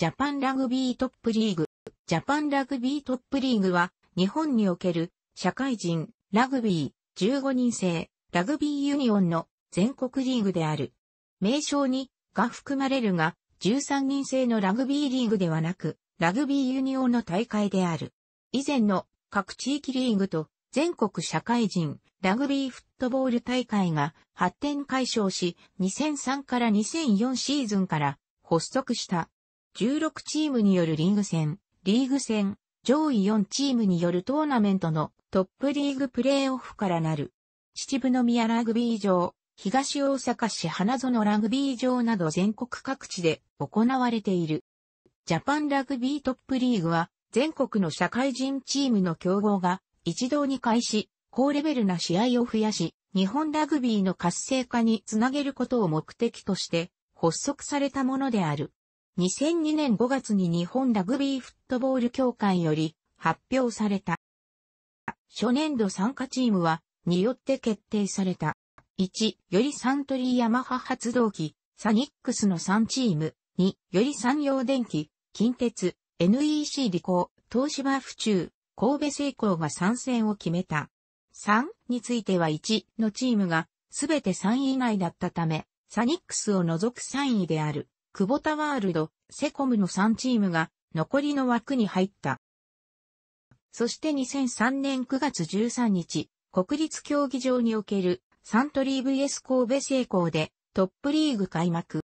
ジャパンラグビートップリーグ。ジャパンラグビートップリーグは、日本における、社会人、ラグビー、15人制、ラグビーユニオンの全国リーグである。名称に、が含まれるが、13人制のラグビーリーグではなく、ラグビーユニオンの大会である。以前の各地域リーグと全国社会人ラグビーフットボール大会が発展解消し、2003から2004シーズンから発足した16チームによるリング戦、リーグ戦、上位4チームによるトーナメントのトップリーグプレーオフからなる。秩父宮ラグビー場、東大阪市花園ラグビー場など全国各地で行われている。ジャパンラグビートップリーグは全国の社会人チームの競合が一堂に会し、高レベルな試合を増やし、日本ラグビーの活性化につなげることを目的として発足されたものである。2002年5月に日本ラグビーフットボール協会より発表された。初年度参加チームは、によって決定された。1、よりサントリーヤマハ発動機、サニックスの3チーム。2、より産業電機、近鉄、NEC 理工、東芝府中、神戸成功が参戦を決めた。3については1のチームがすべて3位以内だったため、サニックスを除く3位である。クボタワールド、セコムの3チームが残りの枠に入った。そして2003年9月13日、国立競技場におけるサントリー VS 神戸成功でトップリーグ開幕。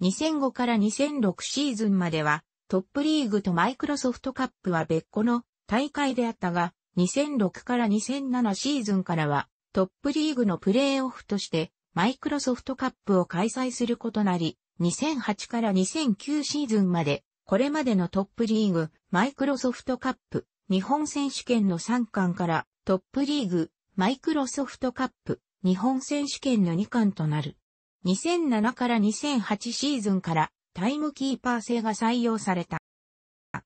2005から2006シーズンまではトップリーグとマイクロソフトカップは別個の大会であったが、2006から2007シーズンからはトップリーグのプレーオフとしてマイクロソフトカップを開催することなり、2008から2009シーズンまで、これまでのトップリーグ、マイクロソフトカップ、日本選手権の3巻からトップリーグ、マイクロソフトカップ、日本選手権の2巻となる。2007から2008シーズンからタイムキーパー制が採用された。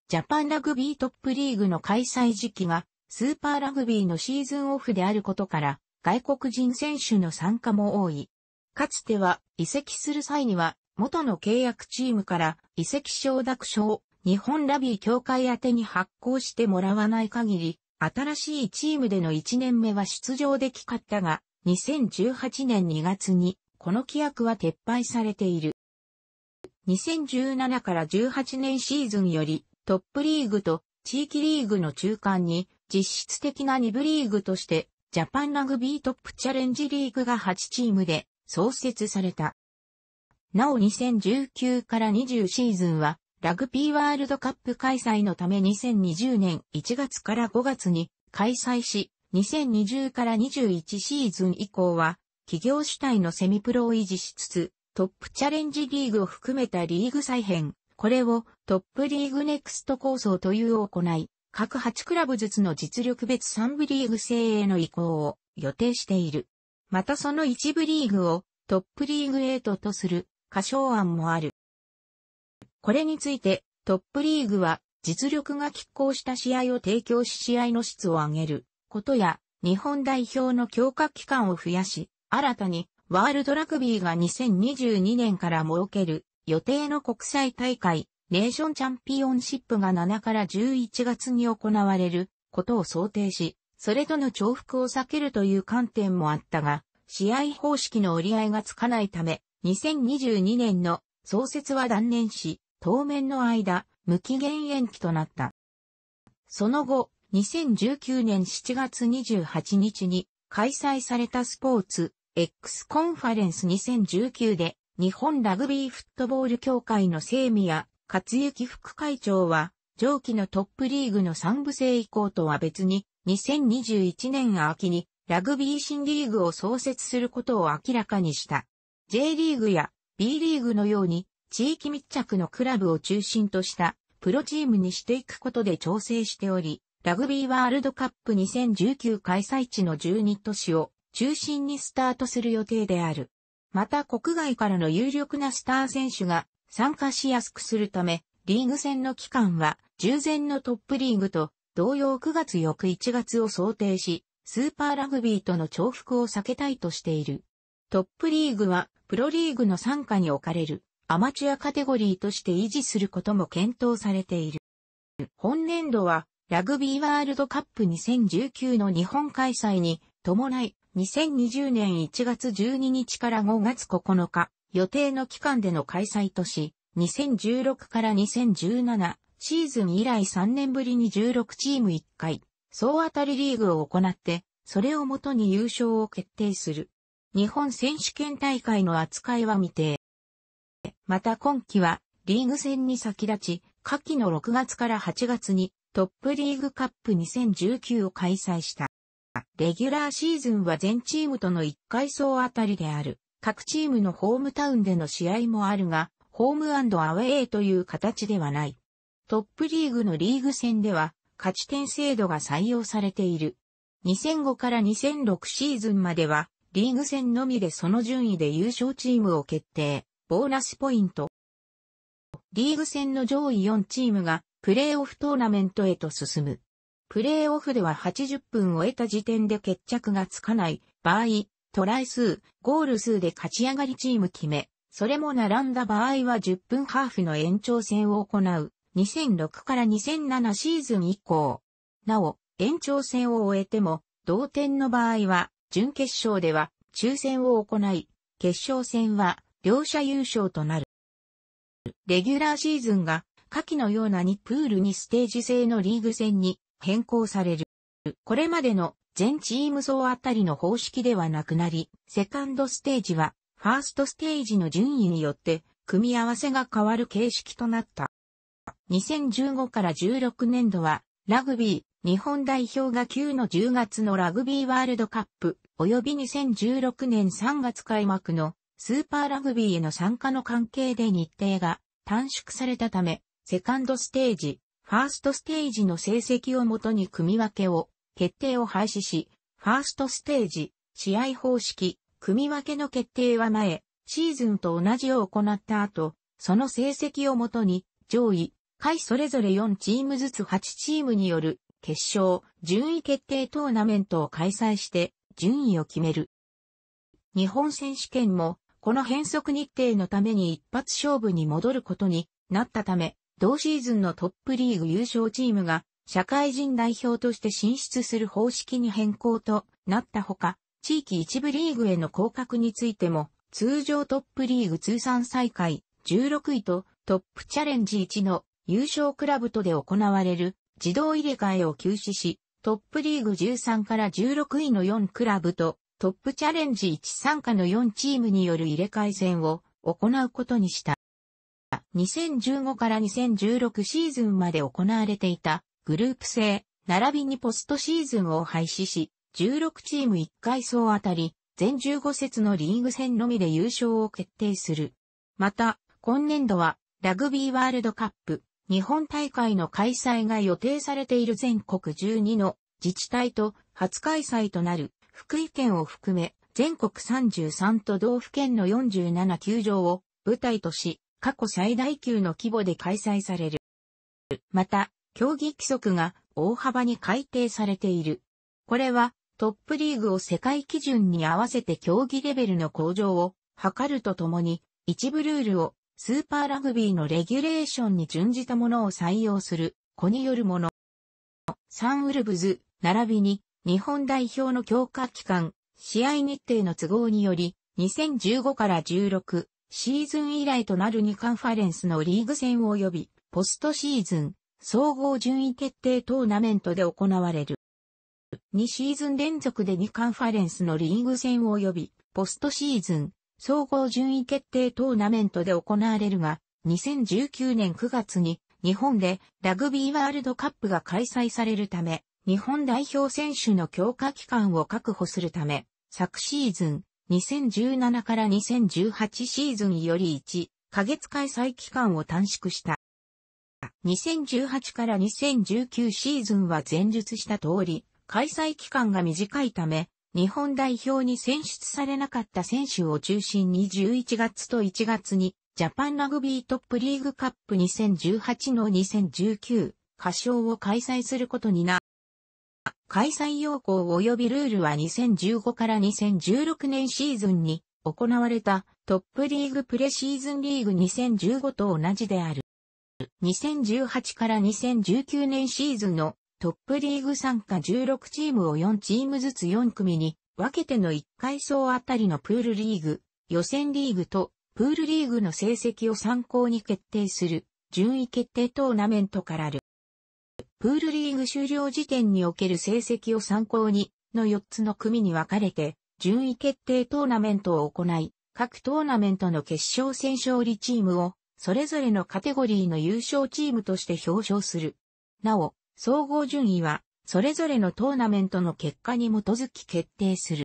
ジャパンラグビートップリーグの開催時期がスーパーラグビーのシーズンオフであることから外国人選手の参加も多い。かつては移籍する際には元の契約チームから移籍承諾書を日本ラビー協会宛てに発行してもらわない限り、新しいチームでの1年目は出場できかったが、2018年2月にこの規約は撤廃されている。2017から18年シーズンよりトップリーグと地域リーグの中間に実質的な2部リーグとしてジャパンラグビートップチャレンジリーグが8チームで創設された。なお2019から20シーズンは、ラグビーワールドカップ開催のため2020年1月から5月に開催し、2020から21シーズン以降は、企業主体のセミプロを維持しつつ、トップチャレンジリーグを含めたリーグ再編、これをトップリーグネクスト構想というを行い、各8クラブずつの実力別3部リーグ制への移行を予定している。またその一部リーグをトップリーグ8とする過小案もある。これについてトップリーグは実力が拮抗した試合を提供し試合の質を上げることや日本代表の強化期間を増やし、新たにワールドラグビーが2022年から設ける予定の国際大会ネーションチャンピオンシップが7から11月に行われることを想定し、それとの重複を避けるという観点もあったが、試合方式の折り合いがつかないため、2022年の創設は断念し、当面の間、無期限延期となった。その後、2019年7月28日に開催されたスポーツ X コンファレンス2019で日本ラグビーフットボール協会の整備や勝幸副会長は、上記のトップリーグの3部制以降とは別に、2021年秋にラグビー新リーグを創設することを明らかにした。J リーグや B リーグのように地域密着のクラブを中心としたプロチームにしていくことで調整しており、ラグビーワールドカップ2019開催地の12都市を中心にスタートする予定である。また国外からの有力なスター選手が参加しやすくするため、リーグ戦の期間は、従前のトップリーグと同様9月翌1月を想定し、スーパーラグビーとの重複を避けたいとしている。トップリーグは、プロリーグの参加に置かれる、アマチュアカテゴリーとして維持することも検討されている。本年度は、ラグビーワールドカップ2019の日本開催に伴い、2020年1月12日から5月9日、予定の期間での開催とし、2016から2017シーズン以来3年ぶりに16チーム1回、総当たりリーグを行って、それをもとに優勝を決定する。日本選手権大会の扱いは未定。また今季は、リーグ戦に先立ち、下記の6月から8月にトップリーグカップ2019を開催した。レギュラーシーズンは全チームとの1回総当たりである。各チームのホームタウンでの試合もあるが、ホームアウェイという形ではない。トップリーグのリーグ戦では、勝ち点制度が採用されている。2005から2006シーズンまでは、リーグ戦のみでその順位で優勝チームを決定、ボーナスポイント。リーグ戦の上位4チームが、プレーオフトーナメントへと進む。プレーオフでは80分を得た時点で決着がつかない場合、トライ数、ゴール数で勝ち上がりチーム決め、それも並んだ場合は10分ハーフの延長戦を行う。2006から2007シーズン以降。なお、延長戦を終えても、同点の場合は、準決勝では、抽選を行い、決勝戦は、両者優勝となる。レギュラーシーズンが、下記のような2プール2ステージ制のリーグ戦に変更される。これまでの全チーム総あたりの方式ではなくなり、セカンドステージは、ファーストステージの順位によって、組み合わせが変わる形式となった。2015から16年度は、ラグビー、日本代表が9の10月のラグビーワールドカップ、及び2016年3月開幕のスーパーラグビーへの参加の関係で日程が短縮されたため、セカンドステージ、ファーストステージの成績をもとに組み分けを決定を廃止し、ファーストステージ、試合方式、組分けの決定は前、シーズンと同じを行った後、その成績をもとに、上位、下位それぞれ4チームずつ8チームによる、決勝、順位決定トーナメントを開催して、順位を決める。日本選手権も、この変則日程のために一発勝負に戻ることになったため、同シーズンのトップリーグ優勝チームが社会人代表として進出する方式に変更となったほか、地域一部リーグへの降格についても、通常トップリーグ通算再開16位とトップチャレンジ1の優勝クラブとで行われる自動入れ替えを休止し、トップリーグ13から16位の4クラブとトップチャレンジ1参加の4チームによる入れ替え戦を行うことにした。2015から2016シーズンまで行われていたグループ制、並びにポストシーズンを廃止し、16チーム1回総あたり、全15節のリーグ戦のみで優勝を決定する。また、今年度は、ラグビーワールドカップ、日本大会の開催が予定されている全国12の自治体と初開催となる福井県を含め全国33都道府県の47球場を舞台とし過去最大級の規模で開催される。また競技規則が大幅に改定されている。これはトップリーグを世界基準に合わせて競技レベルの向上を図るとともに、一部ルールをスーパーラグビーのレギュレーションに準じたものを採用する、子によるもの。サンウルブズ、並びに日本代表の強化期間、試合日程の都合により、2015から16シーズン以来となる2カンファレンスのリーグ戦及び、ポストシーズン、総合順位決定トーナメントで行われる。2シーズン連続で2カンファレンスのリーグ戦及び、ポストシーズン、総合順位決定トーナメントで行われるが、2019年9月に日本でラグビーワールドカップが開催されるため、日本代表選手の強化期間を確保するため、昨シーズン2017から2018シーズンより1ヶ月開催期間を短縮した。2018から2019シーズンは前述した通り、開催期間が短いため、日本代表に選出されなかった選手を中心に11月と1月に、ジャパンラグビートップリーグカップ2018の2019、歌唱を開催することにな。開催要項及びルールは2015から2016年シーズンに行われたトップリーグプレシーズンリーグ2015と同じである。2018から2019年シーズンのトップリーグ参加16チームを4チームずつ4組に分けての1階層あたりのプールリーグ、予選リーグとプールリーグの成績を参考に決定する順位決定トーナメントからある。プールリーグ終了時点における成績を参考にの4つの組に分かれて順位決定トーナメントを行い、各トーナメントの決勝戦勝利チームをそれぞれのカテゴリーの優勝チームとして表彰する。なお、総合順位は、それぞれのトーナメントの結果に基づき決定する。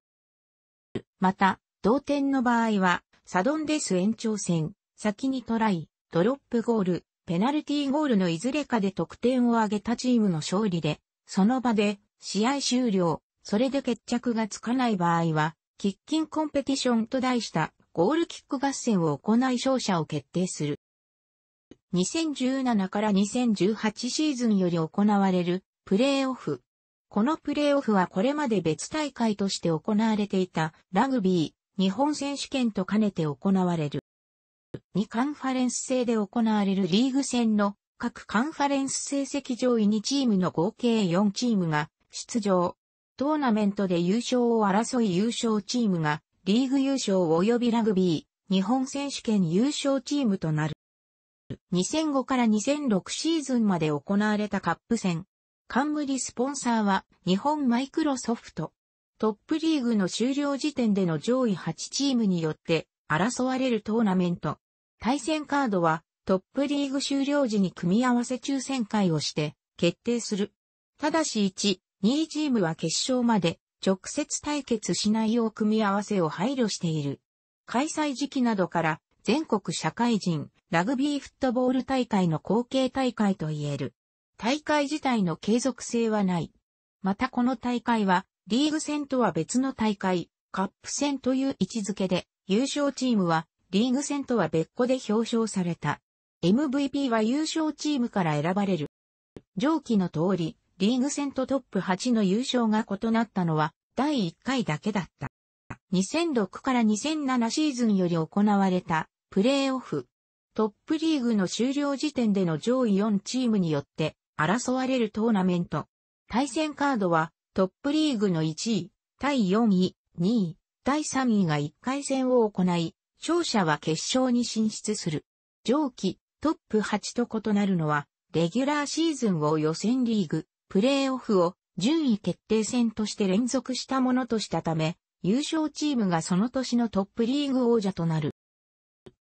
また、同点の場合は、サドンデス延長戦、先にトライ、ドロップゴール、ペナルティーゴールのいずれかで得点を挙げたチームの勝利で、その場で、試合終了、それで決着がつかない場合は、キッキンコンペティションと題したゴールキック合戦を行い勝者を決定する。2017から2018シーズンより行われるプレーオフ。このプレーオフはこれまで別大会として行われていたラグビー日本選手権と兼ねて行われる。2カンファレンス制で行われるリーグ戦の各カンファレンス成績上位2チームの合計4チームが出場。トーナメントで優勝を争い優勝チームがリーグ優勝及びラグビー日本選手権優勝チームとなる。プ、2005から2006シーズンまで行われたカップ戦。冠スポンサーは日本マイクロソフト。トップリーグの終了時点での上位8チームによって争われるトーナメント。対戦カードはトップリーグ終了時に組み合わせ抽選会をして決定する。ただし1、2位チームは決勝まで直接対決しないよう組み合わせを配慮している。開催時期などから全国社会人ラグビーフットボール大会の後継大会と言える。大会自体の継続性はない。またこの大会はリーグ戦とは別の大会、カップ戦という位置づけで優勝チームはリーグ戦とは別個で表彰された。MVP は優勝チームから選ばれる。上記の通り、リーグ戦とトップ8の優勝が異なったのは第1回だけだった。2006から2007シーズンより行われたプレーオフ。トップリーグの終了時点での上位4チームによって争われるトーナメント。対戦カードはトップリーグの1位、第4位、2位、第3位が1回戦を行い、勝者は決勝に進出する。上記トップ8と異なるのは、レギュラーシーズンを予選リーグ、プレーオフを順位決定戦として連続したものとしたため、優勝チームがその年のトップリーグ王者となる。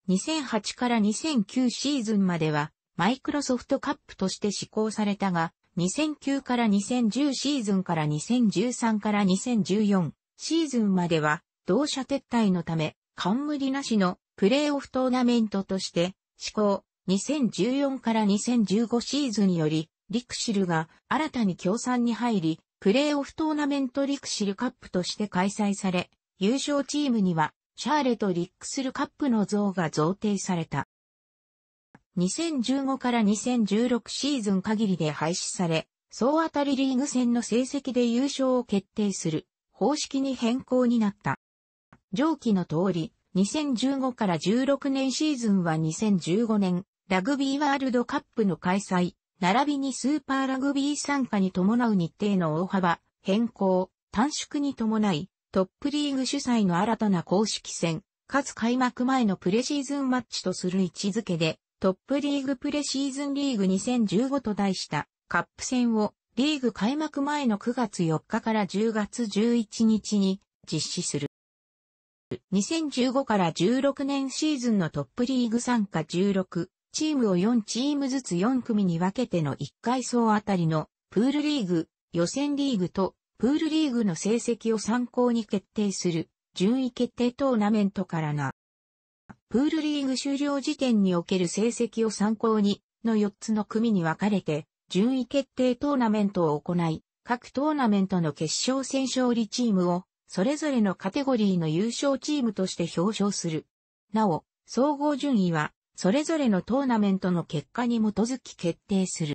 2008から2009シーズンまでは、マイクロソフトカップとして施行されたが、2009から2010シーズンから2013から2014シーズンまでは、同社撤退のため、冠なしのプレーオフトーナメントとして施行、2014から2015シーズンより、リクシルが新たに協賛に入り、プレーオフトーナメントリクシルカップとして開催され、優勝チームにはシャーレとリックスルカップの像が贈呈された。2015から2016シーズン限りで廃止され、総当たりリーグ戦の成績で優勝を決定する方式に変更になった。上記の通り、2015から16年シーズンは2015年、ラグビーワールドカップの開催、並びにスーパーラグビー参加に伴う日程の大幅、変更、短縮に伴い、トップリーグ主催の新たな公式戦、かつ開幕前のプレシーズンマッチとする位置づけで、トップリーグプレシーズンリーグ2015と題したカップ戦をリーグ開幕前の9月4日から10月11日に実施する。2015から16年シーズンのトップリーグ参加16チームを4チームずつ4組に分けての1階層あたりのプールリーグ、予選リーグとプールリーグの成績を参考に決定する順位決定トーナメントからな。プールリーグ終了時点における成績を参考にの4つの組に分かれて順位決定トーナメントを行い、各トーナメントの決勝戦勝利チームをそれぞれのカテゴリーの優勝チームとして表彰する。なお、総合順位はそれぞれのトーナメントの結果に基づき決定する。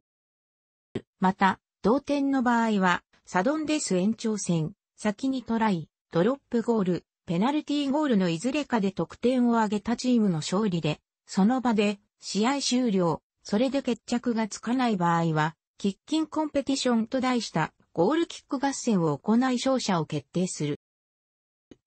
また、同点の場合は、サドンデス延長戦、先にトライ、ドロップゴール、ペナルティーゴールのいずれかで得点を挙げたチームの勝利で、その場で試合終了、それで決着がつかない場合は、キッキンコンペティションと題したゴールキック合戦を行い勝者を決定する。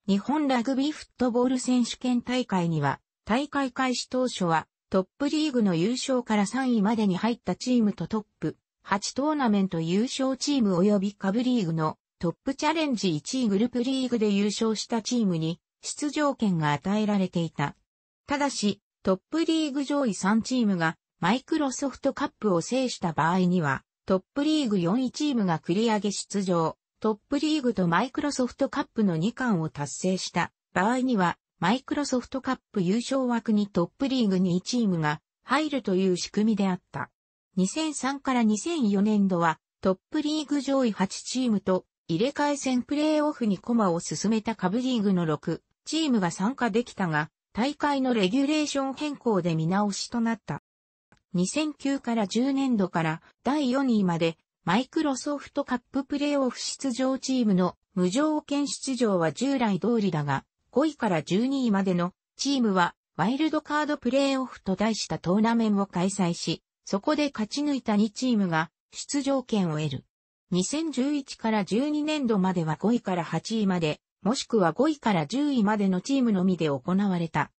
日本ラグビーフットボール選手権大会には、大会開始当初はトップリーグの優勝から3位までに入ったチームとトップ、8トーナメント優勝チーム及び下部リーグのトップチャレンジ1位グループリーグで優勝したチームに出場権が与えられていた。ただし、トップリーグ上位3チームがマイクロソフトカップを制した場合には、トップリーグ4位チームが繰り上げ出場、トップリーグとマイクロソフトカップの2冠を達成した場合には、マイクロソフトカップ優勝枠にトップリーグ2チームが入るという仕組みであった。2003から2004年度はトップリーグ上位8チームと入れ替え戦プレーオフにコマを進めた下部リーグの6チームが参加できたが、大会のレギュレーション変更で見直しとなった。2009から10年度から第4位までマイクロソフトカッププレーオフ出場チームの無条件出場は従来通りだが、5位から12位までのチームはワイルドカードプレーオフと題したトーナメントを開催し、そこで勝ち抜いた2チームが出場権を得る。2011から12年度までは5位から8位まで、もしくは5位から10位までのチームのみで行われた。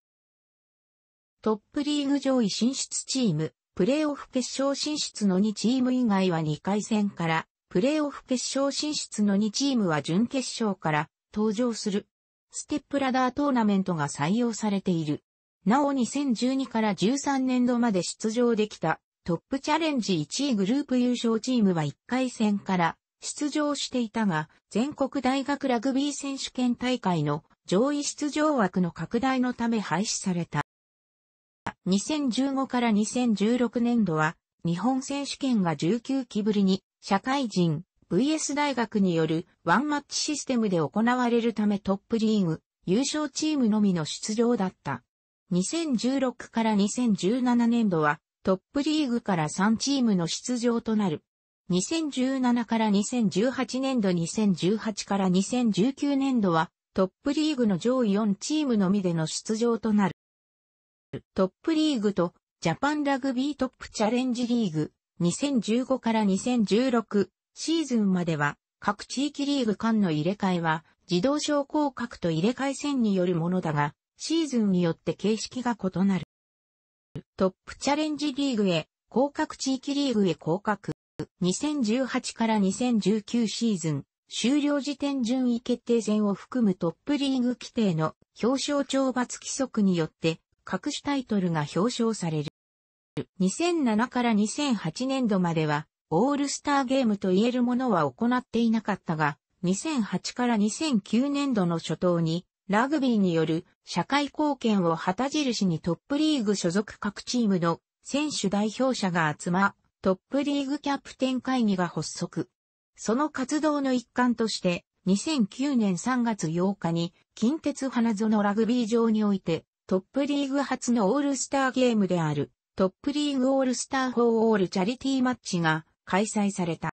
トップリーグ上位進出チーム、プレーオフ決勝進出の2チーム以外は2回戦から、プレーオフ決勝進出の2チームは準決勝から登場する。ステップラダートーナメントが採用されている。なお2012から13年度まで出場できたトップチャレンジ1位グループ優勝チームは1回戦から出場していたが、全国大学ラグビー選手権大会の上位出場枠の拡大のため廃止された。2015から2016年度は、日本選手権が19期ぶりに、社会人 VS 大学によるワンマッチシステムで行われるためトップリーグ優勝チームのみの出場だった。2016から2017年度は、トップリーグから3チームの出場となる。2017から2018年度2018から2019年度はトップリーグの上位4チームのみでの出場となる。トップリーグとジャパンラグビートップチャレンジリーグ2015から2016シーズンまでは各地域リーグ間の入れ替えは自動昇降格と入れ替え線によるものだがシーズンによって形式が異なる。トップチャレンジリーグへ、降格地域リーグへ降格。2018から2019シーズン、終了時点順位決定戦を含むトップリーグ規定の表彰懲罰規則によって、各種タイトルが表彰される。2007から2008年度までは、オールスターゲームと言えるものは行っていなかったが、2008から2009年度の初頭に、ラグビーによる社会貢献を旗印にトップリーグ所属各チームの選手代表者が集ま、トップリーグキャプテン会議が発足。その活動の一環として、2009年3月8日に、近鉄花園ラグビー場において、トップリーグ初のオールスターゲームである、トップリーグオールスター4オールチャリティーマッチが開催された。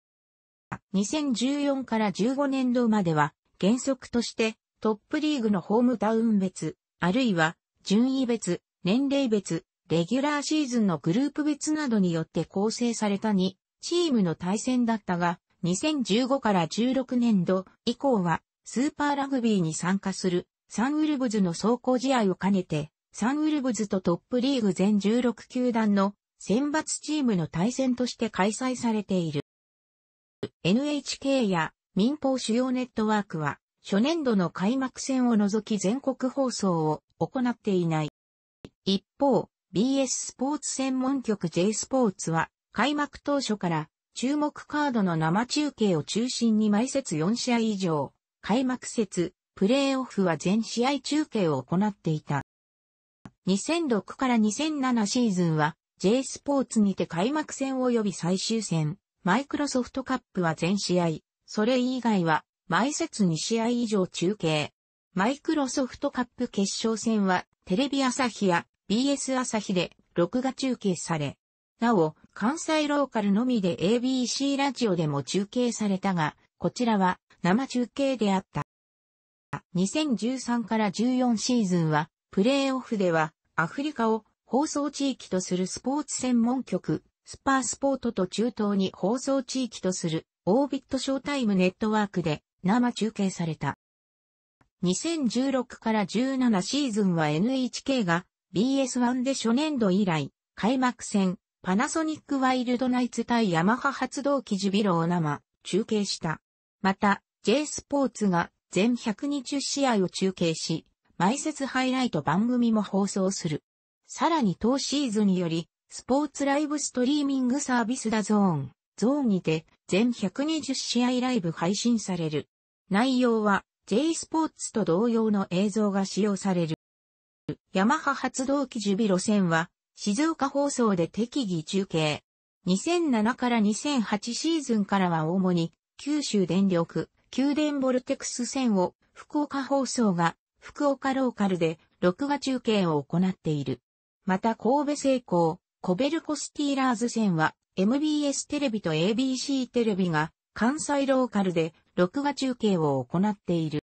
2014から15年度までは、原則としてトップリーグのホームタウン別、あるいは順位別、年齢別、レギュラーシーズンのグループ別などによって構成された2チームの対戦だったが、2015から16年度以降はスーパーラグビーに参加するサンウルブズの走行試合を兼ねて、サンウルブズとトップリーグ全16球団の選抜チームの対戦として開催されている。NHK や民放主要ネットワークは初年度の開幕戦を除き全国放送を行っていない。一方、BS スポーツ専門局 J スポーツは、開幕当初から注目カードの生中継を中心に毎節4試合以上、開幕節、プレーオフは全試合中継を行っていた。2006から2007シーズンは J スポーツにて開幕戦及び最終戦、マイクロソフトカップは全試合、それ以外は毎節2試合以上中継。マイクロソフトカップ決勝戦は、テレビ朝日や BS 朝日で録画中継され、なお、関西ローカルのみで ABC ラジオでも中継されたが、こちらは生中継であった。2013から14シーズンは、プレーオフではアフリカを放送地域とするスポーツ専門局、スパースポートと中東に放送地域とするオービットショータイムネットワークで生中継された。2016から17シーズンは NHK が BS1 で初年度以来、開幕戦、パナソニックワイルドナイツ対ヤマハ発動機ジビロを生、中継した。また、J スポーツが全120試合を中継し、毎節ハイライト番組も放送する。さらに当シーズンより、スポーツライブストリーミングサービスだゾーン、ゾーンにて全120試合ライブ配信される。内容は J スポーツと同様の映像が使用される。ヤマハ発動機ジュビ路線は静岡放送で適宜中継。2007から2008シーズンからは主に九州電力、九電ボルテクス線を福岡放送が福岡ローカルで録画中継を行っている。また神戸製鋼、コベルコスティーラーズ戦は MBS テレビと ABC テレビが関西ローカルで録画中継を行っている。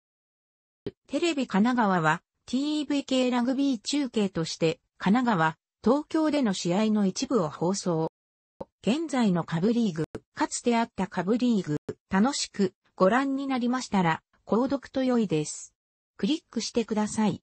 テレビ神奈川は TVK ラグビー中継として神奈川、東京での試合の一部を放送。現在の株リーグ、かつてあった株リーグ、楽しくご覧になりましたら、購読と良いです。クリックしてください。